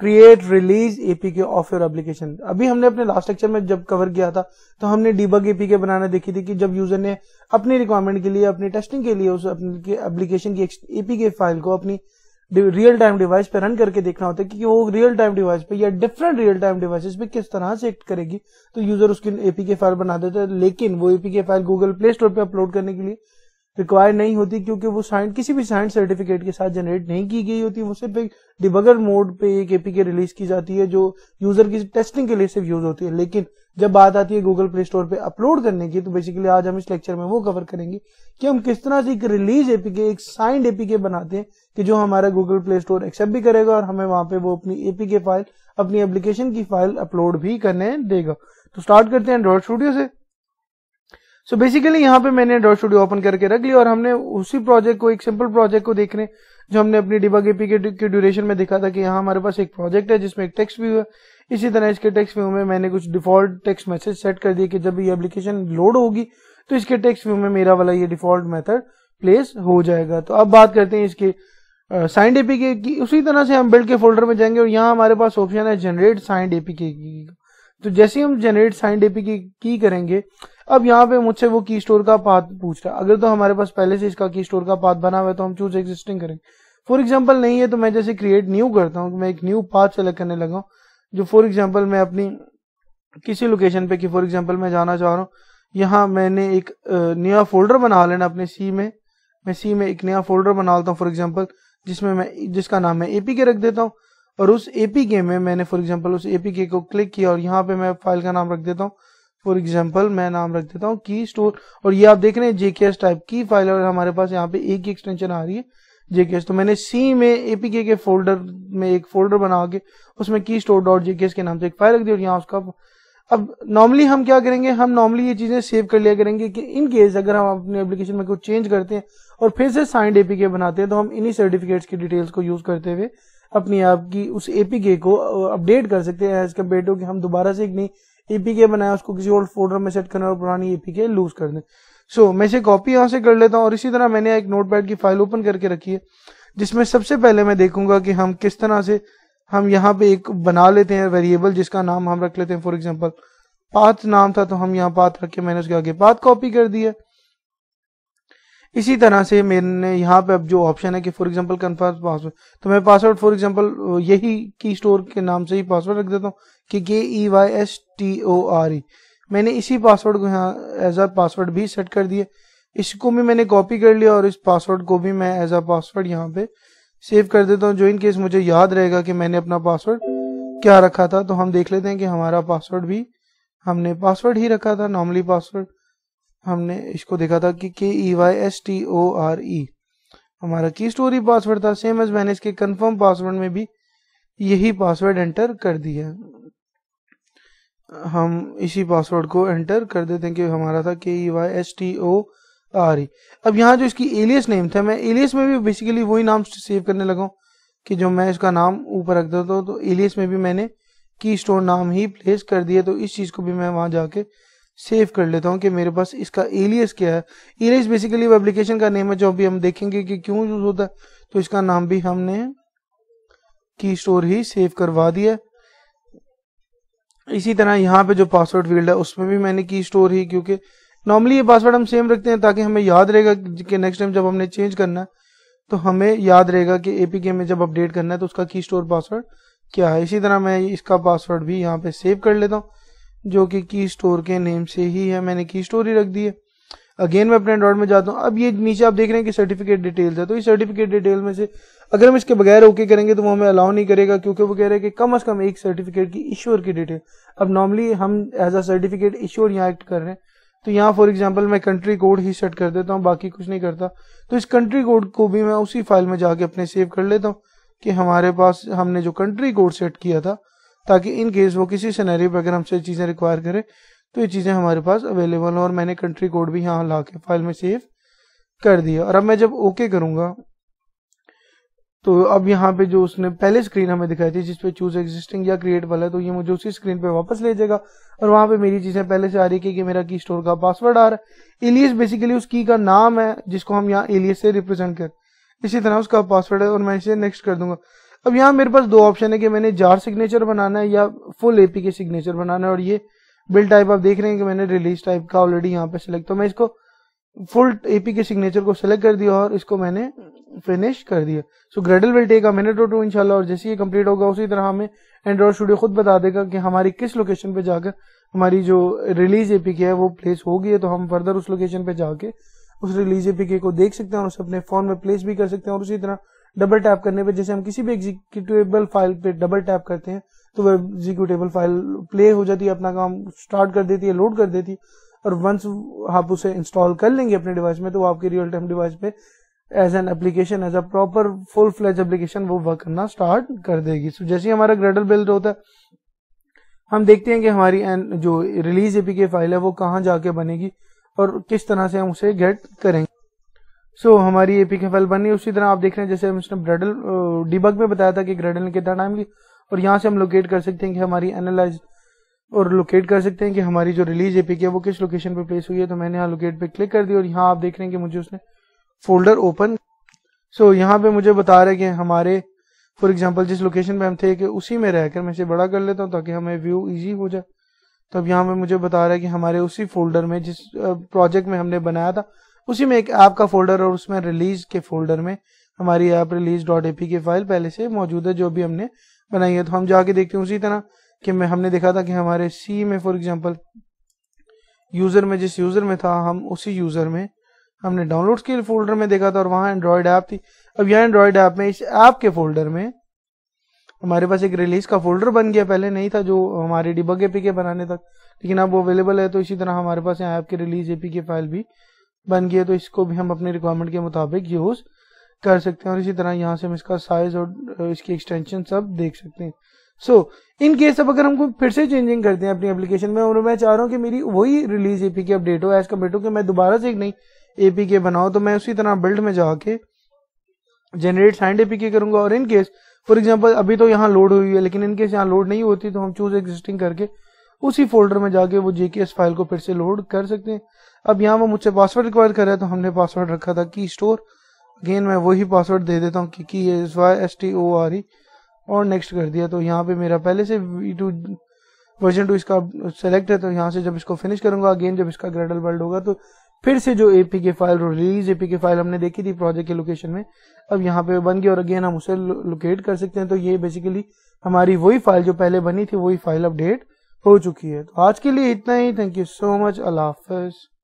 create release APK of your application अभी हमने अपने लास्ट लेक्चर में जब कवर किया था तो हमने डीबग एपीके बनाना देखी थी कि जब यूजर ने अपनी रिक्वायरमेंट के लिए अपनी टेस्टिंग के लिए उस एप्लीकेशन की एपीके फाइल को अपनी रियल टाइम डिवाइस पे रन करके देखना होता है कि वो रियल टाइम डिवाइस पे या डिफरेंट रियल टाइम डिवाइसेस पे किस तरह से एक्ट करेगी तो यूजर उसकी एपीके फाइल बना देता है लेकिन वो APK file Google Play Store पे अपलोड करने के लिए रिक्वायर नहीं होती क्योंकि वो साइन किसी भी साइन सर्टिफिकेट के साथ जनरेट नहीं की गई होती वो सिर्फ एक डिबगर मोड पे एक एपीके रिलीज की जाती है जो यूजर की टेस्टिंग के लिए सिर्फ यूज होती है लेकिन जब बात आती है गूगल प्ले स्टोर पे अपलोड करने की तो बेसिकली आज हम इस लेक्चर में वो कवर करेंगे कि हम किस तरह से एक रिलीज एपीके एक साइंड एपीके बनाते हैं कि जो हमारा गूगल प्ले स्टोर एक्सेप्ट भी करेगा और हमें वहां पे वो अपनी एपीके फाइल अपनी एप्लीकेशन की फाइल अपलोड भी करने देगा तो स्टार्ट करते हैं एंड्रॉइड स्टूडियो से सो बेसिकली यहाँ पे मैंने डॉट स्टूडियो ओपन करके रख लिया और हमने उसी प्रोजेक्ट को एक सिंपल प्रोजेक्ट को देखने जो हमने अपनी डिबग एपी के ड्यूरेशन में देखा था कि यहाँ हमारे पास एक प्रोजेक्ट है जिसमें एक टेक्स्ट व्यू है इसी तरह इसके टेक्स्ट व्यू में मैंने कुछ डिफॉल्ट टेक्स्ट मैसेज सेट कर दिया कि जब ये एप्लीकेशन लोड होगी तो इसके टेक्स्ट व्यू में मेरा वाला ये डिफॉल्ट मेथड प्लेस हो जाएगा तो अब बात करते हैं इसके साइंड एपी की उसी तरह से हम बिल्ड के फोल्डर में जाएंगे और यहाँ हमारे पास ऑप्शन है जनरेट साइंड एपी की तो जैसे हम जनरेट साइंड एपी की करेंगे अब यहाँ पे मुझसे वो की स्टोर का पाथ पूछ रहा है अगर तो हमारे पास पहले से इसका की स्टोर का पाथ बना हुआ है तो हम चूज एग्जिस्टिंग करेंगे फॉर एग्जाम्पल नहीं है तो मैं जैसे क्रिएट न्यू करता हूँ मैं एक न्यू पाथ सेलेक्ट करने लगा जो फॉर एग्जाम्पल मैं अपनी किसी लोकेशन पे की फॉर एग्जाम्पल मैं जाना चाह रहा हूँ यहाँ मैंने एक नया फोल्डर बना लेना अपने सी में मैं सी में एक नया फोल्डर बना लेता हूँ फॉर एग्जाम्पल जिसमें मैं जिसका नाम मैं एपी के रख देता हूँ और उस एपी के में मैंने फॉर एग्जाम्पल उस एपी के को क्लिक किया और यहाँ पे मैं फाइल का नाम रख देता हूँ फॉर एग्जाम्पल मैं नाम रख देता हूँ की स्टोर और ये आप देख रहे हैं जेकेएस टाइप की फाइल और हमारे पास यहाँ पे एक ही एक्सटेंशन आ रही है जेकेएस तो मैंने सी में एपीके के फोल्डर में एक फोल्डर बना के उसमें की स्टोर डॉट जेकेएस के नाम से एक फाइल रख दी और यहाँ उसका अब नॉर्मली हम क्या करेंगे हम नॉर्मली ये चीजें सेव कर लिया करेंगे कि इन केस अगर हम अपने एप्लीकेशन में कुछ चेंज करते हैं और फिर से साइंड एपीके बनाते हैं तो हम इन्हीं सर्टिफिकेट्स की डिटेल्स को यूज करते हुए अपनी आपकी उस एपीके को अपडेट कर सकते हैं एज कम्पेयर टू कि हम दोबारा से एक नई एपीके बनाया उसको किसी ओल्ड फोल्डर में सेट करना और पुरानी एपीके लूज कर दे सो so, मैं इसे कॉपी यहाँ से कर लेता हूँ और इसी तरह मैंने एक नोटपैड की फाइल ओपन करके रखी है जिसमें सबसे पहले मैं देखूंगा कि हम किस तरह से हम यहाँ पे एक बना लेते हैं वेरिएबल जिसका नाम हम रख लेते हैं फॉर एग्जाम्पल पाथ नाम था तो हम यहाँ पाथ रख के मैंने उसके आगे पाथ कॉपी कर दिया इसी तरह से मैंने यहाँ पे अब जो ऑप्शन है कि फॉर एग्जांपल कन्फर्म पासवर्ड तो मैं पासवर्ड फॉर एग्जांपल यही की स्टोर के नाम से ही पासवर्ड रख देता हूँ कि K E Y S T O R E मैंने इसी पासवर्ड को यहाँ एज आ पासवर्ड भी सेट कर दिया इसको भी मैंने कॉपी कर लिया और इस पासवर्ड को भी मैं एज आ पासवर्ड यहाँ पे सेव कर देता हूँ जो इन केस मुझे याद रहेगा कि मैंने अपना पासवर्ड क्या रखा था तो हम देख लेते हैं कि हमारा पासवर्ड भी हमने पासवर्ड ही रखा था नॉर्मली पासवर्ड हमने इसको देखा था कि K E Y S T O R E हमारा की स्टोरी पासवर्ड था सेम एज मैंने इसके कंफर्म पासवर्ड में भी यही पासवर्ड एंटर कर दिया हम इसी पासवर्ड को एंटर कर देते हैं कि हमारा था K E Y S T O R E अब यहाँ जो इसकी एलियस नेम था मैं एलियस में भी बेसिकली वही नाम सेव करने लगा कि जो मैं इसका नाम ऊपर रख देता हूँ तो एलियस में भी मैंने की स्टोर नाम ही प्लेस कर दिया तो इस चीज़ को भी मैं वहाँ जाके सेव कर लेता हूँ कि मेरे पास इसका एलियस क्या है एलियस बेसिकली वो एप्लीकेशन का नेम है जो अभी हम देखेंगे कि क्यों यूज होता है तो इसका नाम भी हमने की स्टोर ही सेव करवा दिया इसी तरह यहाँ पे जो पासवर्ड फील्ड है उसमें भी मैंने की स्टोर ही क्योंकि नॉर्मली ये पासवर्ड हम सेम रखते हैं ताकि हमें याद रहेगा कि नेक्स्ट टाइम जब हमने चेंज करना है तो हमें याद रहेगा कि एपीके में जब अपडेट करना है तो उसका की स्टोर पासवर्ड क्या है इसी तरह मैं इसका पासवर्ड भी यहाँ पे सेव कर लेता हूँ जो कि की स्टोर के नेम से ही है मैंने की स्टोर ही रख दी है अगेन मैं अपने डॉट में जाता हूँ अब ये नीचे आप देख रहे हैं कि सर्टिफिकेट डिटेल्स है तो इस सर्टिफिकेट डिटेल में से अगर हम इसके बगैर ओके करेंगे तो वो हमें अलाउ नहीं करेगा क्योंकि वो कह रहे हैं कि कम अज कम एक सर्टिफिकेट की इश्योर की डिटेल अब नॉर्मली हम एज अ सर्टिफिकेट इश्योर यहाँ एक्ट कर रहे हैं तो यहाँ फॉर एग्जाम्पल मैं कंट्री कोड ही सेट कर देता हूँ बाकी कुछ नहीं करता तो इस कंट्री कोड को भी मैं उसी फाइल में जाके अपने सेव कर लेता हूँ कि हमारे पास हमने जो कंट्री कोड सेट किया था ताकि इन केस वो किसी सिनेरियो पर अगर हमसे चीज़ें रिक्वायर करे तो ये चीज़ें हमारे पास अवेलेबल हों और मैंने कंट्री कोड भी यहाँ ला के फाइल में सेव कर दिया और अब मैं जब ओके करूँगा तो अब यहाँ पे जो उसने पहले स्क्रीन हमें दिखाई थी जिसपे चूज एग्जिस्टिंग या क्रिएट वाला है तो ये मुझे उसी स्क्रीन पे वापस ले जाएगा और वहां पे मेरी चीजें पहले से आ रही है कि मेरा की स्टोर का पासवर्ड आ रहा है एलियस बेसिकली उस की का नाम है जिसको हम यहाँ एलियस से रिप्रेजेंट कर इसी तरह उसका पासवर्ड है और मैं इसे नेक्स्ट कर दूंगा अब यहाँ मेरे पास दो ऑप्शन है कि मैंने जार सिग्नेचर बनाना है या फुल एपी के सिग्नेचर बनाना है और ये बिल टाइप आप देख रहे हैं कि मैंने रिलीज टाइप का ऑलरेडी यहाँ पे सिलेक्ट तो मैं इसको फुल एपी के सिग्नेचर को सिलेक्ट कर दिया और इसको मैंने फिनिश कर दिया so Gradle will take a minute और टू इनशाला और जैसे ये कम्प्लीट होगा उसी तरह हमें एंड्रॉइड स्टूडियो खुद बता देगा कि हमारी किस लोकेशन पे जाकर हमारी जो रिलीज एपी है वो प्लेस होगी है तो हम फर्दर उस लोकेशन पे जाके उस रिलीज के को देख सकते हैं और उसे अपने फोन में प्लेस भी कर सकते हैं और उसी तरह डबल टैप करने पर जैसे हम किसी भी एग्जीक्यूटेबल फाइल पे डबल टैप करते हैं तो वह एग्जीक्यूटेबल फाइल प्ले हो जाती है अपना काम स्टार्ट कर देती है लोड कर देती है और वंस आप उसे इंस्टॉल कर लेंगे अपने डिवाइस में तो आपके रियल टाइम डिवाइस पे as an application as a proper full fledged application वो वर्क करना स्टार्ट कर देगी सो so, जैसे हमारा ग्रेडल बिल्ड होता है हम देखते हैं कि हमारी जो रिलीज एपीके फाइल है वो कहाँ जाके बनेगी और किस तरह से हम उसे गेट करेंगे सो so, हमारी फाइल बनी उसी तरह आप देख रहे हैं जैसे उसने ग्रेडल डिबग में बताया था कि ग्रेडल कितना टाइम लिया और यहाँ से हम लोकेट कर सकते हैं कि हमारी एनालाइज और लोकेट कर सकते हैं कि हमारी जो रिलीज एपिक है वो किस लोकेशन पे प्लेस हुई है तो मैंने यहाँ लोकेट पे क्लिक कर दी और यहाँ आप देख रहे हैं कि मुझे उसने फोल्डर ओपन सो so, यहाँ पे मुझे बता रहे कि हमारे फॉर एग्जाम्पल जिस लोकेशन पे हम थे कि उसी में रहकर मैं इसे बड़ा कर लेता हूँ ताकि हमें व्यू ईजी हो जाए तो अब यहाँ पे मुझे बता रहा है कि हमारे उसी फोल्डर में जिस प्रोजेक्ट में हमने बनाया था उसी में एक ऐप का फोल्डर और उसमें रिलीज के फोल्डर में हमारी app release dot APK file पहले से मौजूद है जो भी हमने बनाई है तो हम जाके देखते हैं उसी तरह कि मैं हमने देखा था कि हमारे सी में फॉर एग्जांपल यूजर में जिस यूजर में था हम उसी यूजर में हमने डाउनलोड के फोल्डर में देखा था और वहां एंड्रॉयड ऐप थी अब यहाँ एंड्रॉयड ऐप में इस ऐप के फोल्डर में हमारे पास एक रिलीज का फोल्डर बन गया पहले नहीं था जो हमारे डिबग एपी के बनाने तक लेकिन अब वो अवेलेबल है तो इसी तरह हमारे पास यहाँ ऐप की रिलीज एपी की फाइल भी बन गया तो इसको भी हम अपने रिक्वायरमेंट के मुताबिक यूज कर सकते हैं और इसी तरह यहाँ से हम इसका साइज और इसकी एक्सटेंशन सब देख सकते हैं सो इन केस अब अगर हमको फिर से चेंजिंग करते हैं अपनी एप्लीकेशन में और मैं चाह रहा हूँ कि मेरी वही रिलीज एपी के अपडेट हो एज कम्पेयर टू कि मैं दोबारा से एक नई एपी के बनाऊँ तो मैं उसी तरह बिल्ड में जाके जनरेट साइंड एपी के करूंगा और इनकेस फॉर एग्जाम्पल अभी तो यहाँ लोड हुई है लेकिन इनकेस यहाँ लोड नहीं होती तो हम चूज एग्जिस्टिंग करके उसी फोल्डर में जाके वो एस फाइल को फिर से लोड कर सकते हैं अब यहाँ वो मुझसे पासवर्ड रिक्वायर कर रहा है तो हमने पासवर्ड रखा था की स्टोर अगेन मैं वही पासवर्ड दे देता हूँ की S Y S T O R E और नेक्स्ट कर दिया तो यहाँ पे मेरा पहले से वी टू वर्जन टू इसका सेलेक्ट है तो यहाँ से जब इसको फिनिश करूंगा अगेन जब इसका ग्रेडल वर्ल्ड होगा तो फिर से जो APK file release APK file हमने देखी थी प्रोजेक्ट के लोकेशन में अब यहाँ पे बन गई और अगेन हम उसे लोकेट कर सकते हैं तो ये बेसिकली हमारी वही फाइल जो पहले बनी थी वही फाइल अपडेट हो चुकी है तो आज के लिए इतना ही थैंक यू सो मच अल्लाह हाफिज़